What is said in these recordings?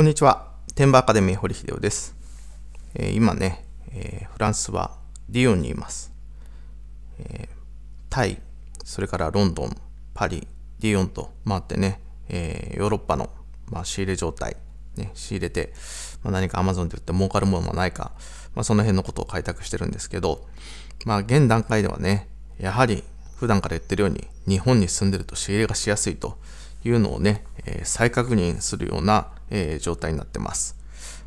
こんにちは。テンバアカデミー堀秀夫です。えー、今ね、えー、フランスはリヨンにいます、えー、タイ、それからロンドン、パリ、リヨンと回ってね、えヨーロッパの、まあ、仕入れ状態、ね、仕入れて、まあ、何か Amazon で売って儲かるものもないか、まあ、その辺のことを開拓してるんですけど、まあ、現段階ではね、やはり普段から言ってるように、日本に住んでると仕入れがしやすいというのをね、え再確認するようなえー、状態になってます。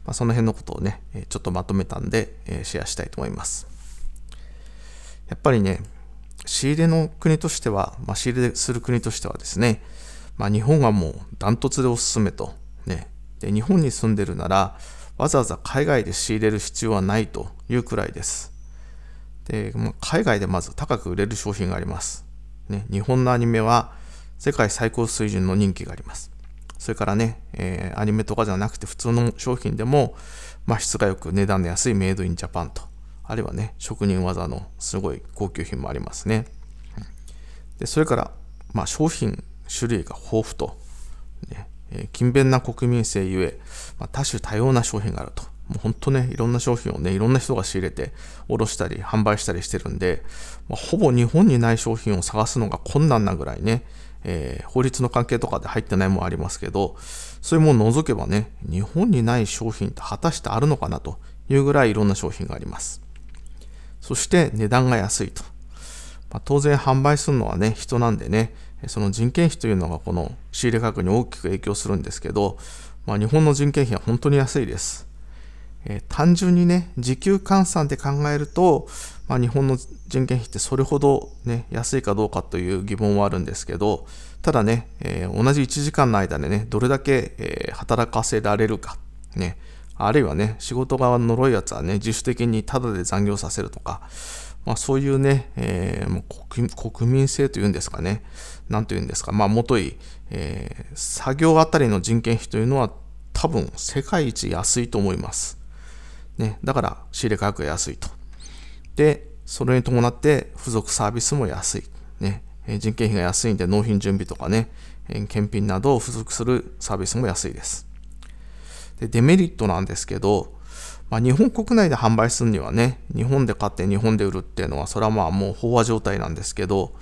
まあ、その辺のことをね、ちょっとまとめたんで、えシェアしたいと思います。やっぱりね、仕入れの国としては、まあ、仕入れする国としてはですね、まあ、日本はもうダントツでおすすめと、ね、で日本に住んでるならわざわざ海外で仕入れる必要はないというくらいですで、まあ、海外でまず高く売れる商品があります、ね、日本のアニメは世界最高水準の人気がありますそれからね、えー、アニメとかじゃなくて普通の商品でも、まあ、質が良く値段の安いメイドインジャパンと、あるいはね、職人技のすごい高級品もありますね。でそれから、まあ、商品種類が豊富と、ね、えー、勤勉な国民性ゆえ、まあ、多種多様な商品があると。もう本当ね、いろんな商品をね、いろんな人が仕入れて、卸したり、販売したりしてるんで、まあ、ほぼ日本にない商品を探すのが困難なぐらいね、えー、法律の関係とかで入ってないもんありますけど、そういうものを除けばね、日本にない商品って果たしてあるのかなというぐらいいろんな商品があります。そして値段が安いと。まあ、当然販売するのはね、人なんでね、その人件費というのがこの仕入れ価格に大きく影響するんですけど、まあ、日本の人件費は本当に安いです。えー、単純にね、時給換算で考えると、まあ、日本の人件費ってそれほど、ね、安いかどうかという疑問はあるんですけど、ただね、えー、同じ1時間の間でね、どれだけ、えー、働かせられるか、ね、あるいはね、仕事側の呪いやつはね、自主的にタダで残業させるとか、まあ、そういうね、えー、もう国民性というんですかね、なんというんですか、まあ、もとい、えー、作業あたりの人件費というのは、多分世界一安いと思います。ね、だから仕入れ価格が安いと。で、それに伴って付属サービスも安い。ね、人件費が安いんで納品準備とかね、検品などを付属するサービスも安いです。でデメリットなんですけど、まあ、日本国内で販売するにはね、日本で買って日本で売るっていうのは、それはまあもう飽和状態なんですけど、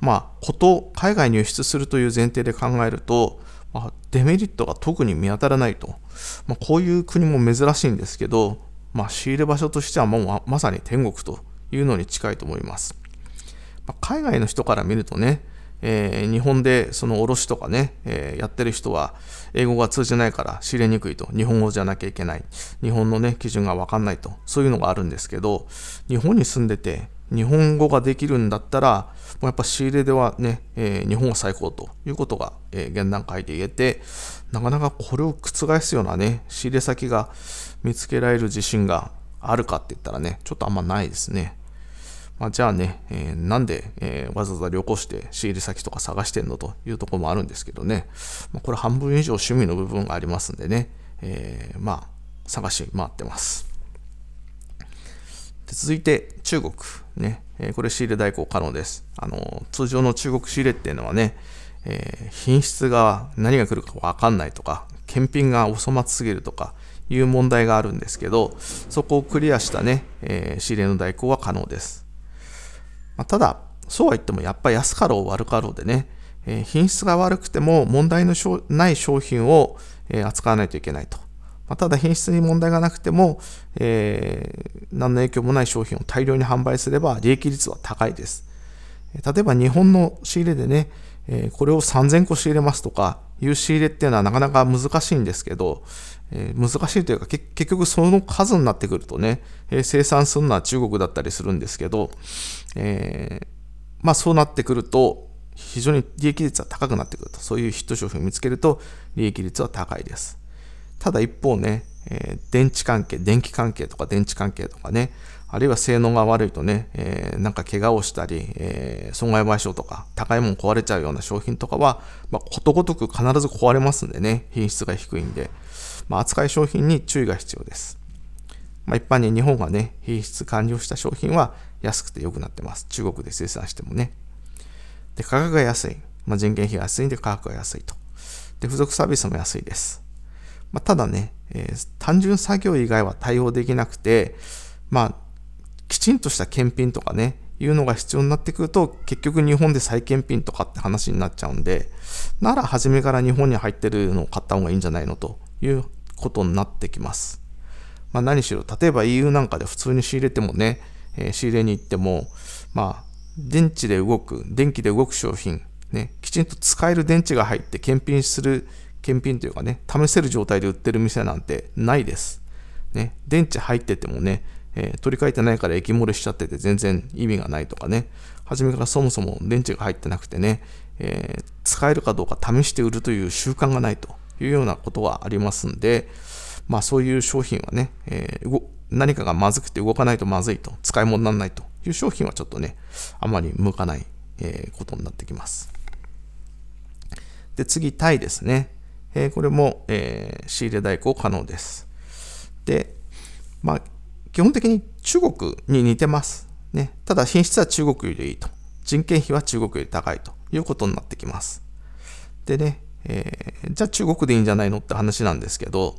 まあ、こと、海外に輸出するという前提で考えると、まあ、デメリットが特に見当たらないと。まあ、こういう国も珍しいんですけど、まあ、仕入れ場所としてはもうまさに天国というのに近いと思います。まあ、海外の人から見るとね、えー、日本でその卸とかね、えー、やってる人は英語が通じないから仕入れにくいと、日本語じゃなきゃいけない、日本のね、基準がわかんないと、そういうのがあるんですけど、日本に住んでて、日本語ができるんだったら、もうやっぱ仕入れではね、えー、日本は最高ということが、え現段階で言えて、なかなかこれを覆すようなね、仕入れ先が見つけられる自信があるかって言ったらね、ちょっとあんまないですね。まあ、じゃあね、えー、なんで、えー、わざわざ旅行して仕入れ先とか探してんのというところもあるんですけどね、まあ、これ半分以上趣味の部分がありますんでね、えー、まあ、探し回ってます。で続いて、中国。ね、えこれ仕入れ代行可能です。あの、通常の中国仕入れっていうのはね、え品質が何が来るかわかんないとか、検品がお粗末すぎるとか、いう問題があるんですけど、そこをクリアしたね、え仕入れの代行は可能です。まあ、ただ、そうは言ってもやっぱり安かろう悪かろうでね、えー、品質が悪くても問題のない商品を、えー、扱わないといけないと。まあ、ただ品質に問題がなくても、えー、何の影響もない商品を大量に販売すれば利益率は高いです。例えば日本の仕入れでね、えこれを3000個仕入れますとか、いう仕入れっていうのはなかなか難しいんですけど、えー、難しいというか結局その数になってくるとね、えー、生産するのは中国だったりするんですけど、えー、まあそうなってくると非常に利益率は高くなってくるとそういうヒット商品を見つけると利益率は高いですただ一方ね、え電池関係電気関係とか電池関係とかねあるいは性能が悪いとね、えー、なんか怪我をしたり、えー、損害賠償とか、高いもん壊れちゃうような商品とかは、まあ、ことごとく必ず壊れますんでね、品質が低いんで、まあ、扱い商品に注意が必要です。まあ、一般に日本がね、品質完了した商品は安くて良くなってます。中国で生産してもね。で、価格が安い。まあ、人件費が安いんで価格が安いと。で、付属サービスも安いです。まあ、ただね、えー、単純作業以外は対応できなくて、まあ、きちんとした検品とかね、いうのが必要になってくると、結局日本で再検品とかって話になっちゃうんで、なら初めから日本に入ってるのを買った方がいいんじゃないのということになってきます。まあ、何しろ、例えば EU なんかで普通に仕入れてもね、えー、仕入れに行っても、まあ、電池で動く、電気で動く商品、ね、きちんと使える電池が入って検品する、検品というかね、試せる状態で売ってる店なんてないです。ね、電池入っててもね、えー、取り替えてないから液漏れしちゃってて全然意味がないとかね、初めからそもそも電池が入ってなくてね、えー、使えるかどうか試して売るという習慣がないというようなことはありますんで、まあそういう商品はね、えー、何かがまずくて動かないとまずいと、使い物にならないという商品はちょっとね、あまり向かない、えことになってきます。で、次、タイですね。えこれも、え仕入れ代行可能です。で、まあ、基本的に中国に似てます。ね、ただ品質は中国よりいいと。人件費は中国より高いということになってきます。でね、えー、じゃあ中国でいいんじゃないのって話なんですけど、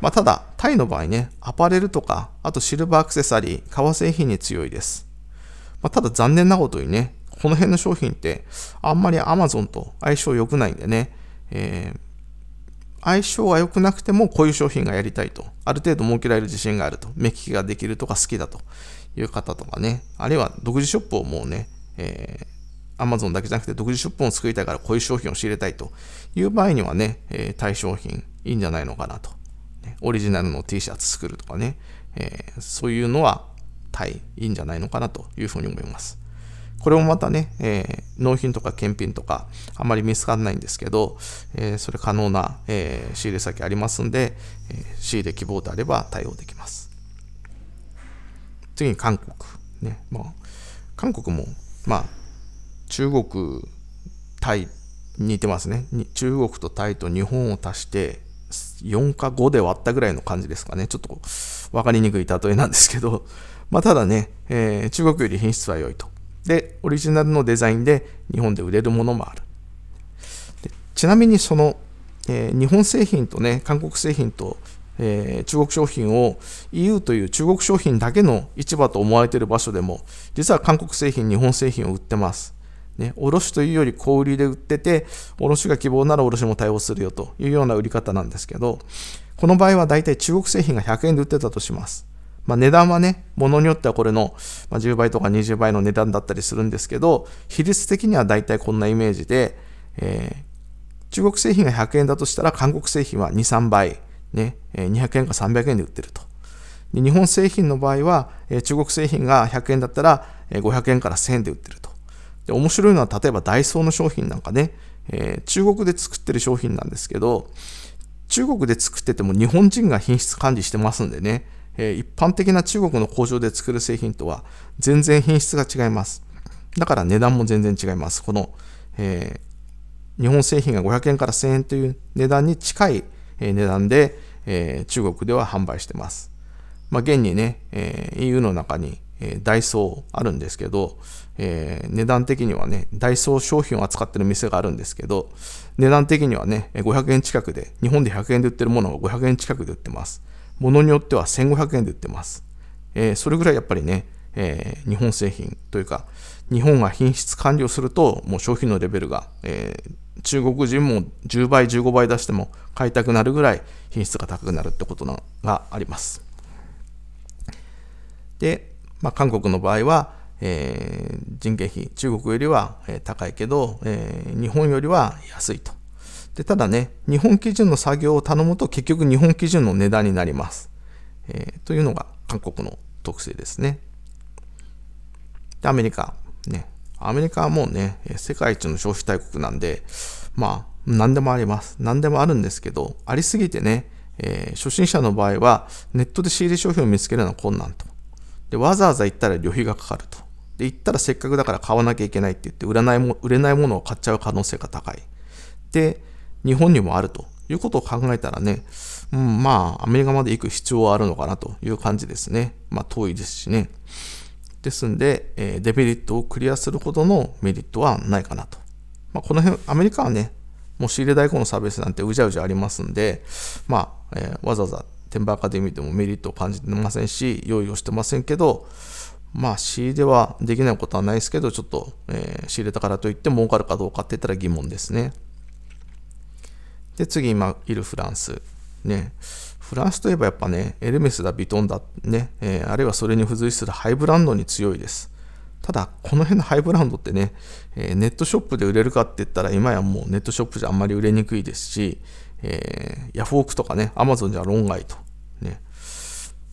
まあ、ただ、タイの場合ね、アパレルとか、あとシルバーアクセサリー、革製品に強いです。まあ、ただ残念なことにね、この辺の商品ってあんまり Amazon と相性良くないんでね、えー、相性が良くなくてもこういう商品がやりたいと、ある程度儲けられる自信があると、目利きができるとか好きだという方とかね、あるいは独自ショップをもうね、えー、Amazon だけじゃなくて独自ショップを作りたいからこういう商品を仕入れたいという場合にはね、えー、対商品いいんじゃないのかなと。オリジナルの T シャツ作るとかね、えー、そういうのは対いいんじゃないのかなというふうに思います。これもまたね、えー、納品とか検品とか、あんまり見つからないんですけど、えー、それ可能な、えー、仕入れ先ありますんで、えー、仕入れ希望であれば対応できます。次に韓国。ね、まあ、韓国も、まあ、中国、タイ、似てますね。中国とタイと日本を足して、4か5で割ったぐらいの感じですかね。ちょっと分かりにくい例えなんですけど、まあ、ただね、えー、中国より品質は良いと。で、オリジナルのデザインで日本で売れるものもある。ちなみにその、えー、日本製品とね、韓国製品と、えー、中国商品を EU という中国商品だけの市場と思われている場所でも、実は韓国製品、日本製品を売ってます。ね、卸というより小売りで売ってて、卸が希望なら卸も対応するよというような売り方なんですけど、この場合はだいたい中国製品が100円で売ってたとします。まあ、値段はね、ものによってはこれの10倍とか20倍の値段だったりするんですけど、比率的には大体こんなイメージで、えー、中国製品が100円だとしたら韓国製品は2、3倍、ね、200円か300円で売ってると。日本製品の場合は、中国製品が100円だったら500円から1000円で売ってると。で面白いのは例えばダイソーの商品なんかね、えー、中国で作ってる商品なんですけど、中国で作ってても日本人が品質管理してますんでね、え一般的な中国の工場で作る製品とは全然品質が違います。だから値段も全然違います。この、えー、日本製品が500円から1000円という値段に近い値段で、えー、中国では販売してます。まあ、現にね、えー、EU の中に、えダイソーあるんですけど、え値段的にはね、ダイソー商品を扱ってる店があるんですけど、値段的にはね、500円近くで、日本で100円で売ってるものが500円近くで売ってます。ものによっては1500円で売ってます。えー、それぐらいやっぱりね、えー、日本製品というか、日本が品質管理をすると、もう商品のレベルが、えー、中国人も10倍、15倍出しても買いたくなるぐらい品質が高くなるってことながあります。で、まあ、韓国の場合は、えー、人件費、中国よりは高いけど、えー、日本よりは安いと。でただね、日本基準の作業を頼むと結局日本基準の値段になります。えー、というのが韓国の特性ですね。で、アメリカ。ね。アメリカはもうね、世界一の消費大国なんで、まあ、何でもあります。何でもあるんですけど、ありすぎてね、えー、初心者の場合は、ネットで仕入れ商品を見つけるのは困難と。で、わざわざ行ったら旅費がかかると。で、行ったらせっかくだから買わなきゃいけないって言って、売らないも、売れないものを買っちゃう可能性が高い。で、日本にもあるということを考えたらね、うん、まあ、アメリカまで行く必要はあるのかなという感じですね。まあ、遠いですしね。ですんで、えデメリットをクリアするほどのメリットはないかなと。まあ、この辺、アメリカはね、もう仕入れ代行のサービスなんてうじゃうじゃありますんで、まあ、えー、わざわざ天板アカデミーでもメリットを感じてませんし、用意をしてませんけど、まあ、仕入れはできないことはないですけど、ちょっと、えー、仕入れたからといって儲かるかどうかって言ったら疑問ですね。で、次今いるフランス。ね。フランスといえばやっぱね、エルメスだ、ビトンだ、ね、えー、あるいはそれに付随するハイブランドに強いです。ただ、この辺のハイブランドってね、えー、ネットショップで売れるかって言ったら、今やもうネットショップじゃあんまり売れにくいですし、えー、ヤフオクとかね、アマゾンじゃ論外と。ね。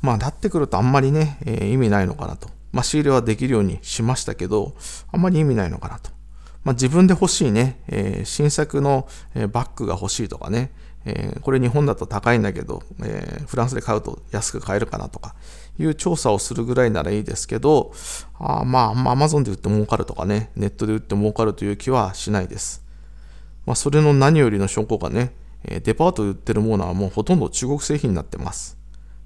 まあ、なってくるとあんまりね、えー、意味ないのかなと。まあ、仕入れはできるようにしましたけど、あんまり意味ないのかなと。まあ、自分で欲しいね、えー、新作のバッグが欲しいとかね、えー、これ日本だと高いんだけど、えー、フランスで買うと安く買えるかなとかいう調査をするぐらいならいいですけど、あまあ、まあ、Amazon で売って儲かるとかね、ネットで売って儲かるという気はしないです。まあ、それの何よりの証拠がね、デパートで売ってるものはもうほとんど中国製品になってます。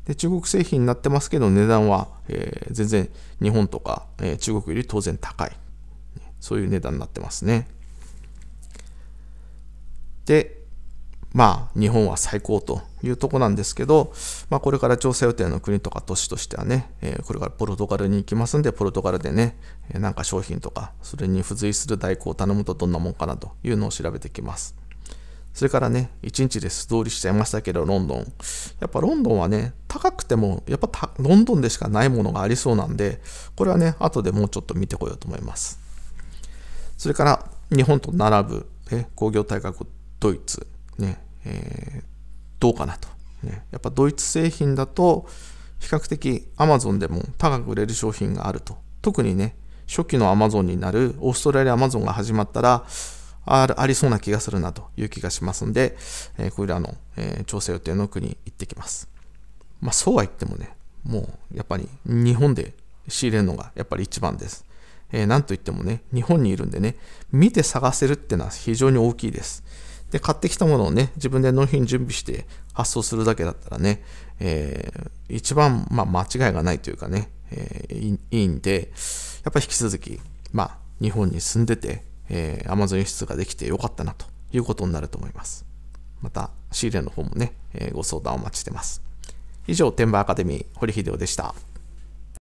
で中国製品になってますけど値段は、えー、全然日本とか、えー、中国より当然高い。そういう値段になってますね。で、まあ、日本は最高というとこなんですけど、まあ、これから調査予定の国とか都市としてはね、えー、これからポルトガルに行きますんで、ポルトガルでね、えー、なんか商品とか、それに付随する代行を頼むとどんなもんかなというのを調べてきます。それからね、1日で素通りしちゃいましたけど、ロンドン。やっぱロンドンはね、高くても、やっぱロンドンでしかないものがありそうなんで、これはね、後でもうちょっと見てこようと思います。それから日本と並ぶ、ね、工業大国ドイツ、ねえー、どうかなと、ね。やっぱドイツ製品だと比較的 Amazon でも高く売れる商品があると。特にね、初期の Amazon になるオーストラリア Amazon が始まったらありそうな気がするなという気がしますんで、えー、これらの、えー、調整予定の国行ってきます。まあそうは言ってもね、もうやっぱり日本で仕入れるのがやっぱり一番です。えー、なんといってもね、日本にいるんでね、見て探せるってのは非常に大きいです。で、買ってきたものをね、自分で納品準備して発送するだけだったらね、えー、一番、まあ、間違いがないというかね、えー、いいんで、やっぱり引き続き、まあ、日本に住んでて、えー、Amazon 輸出ができてよかったなということになると思います。また、仕入れの方もね、えー、ご相談お待ちしてます。以上、天馬アカデミー、堀秀夫でした。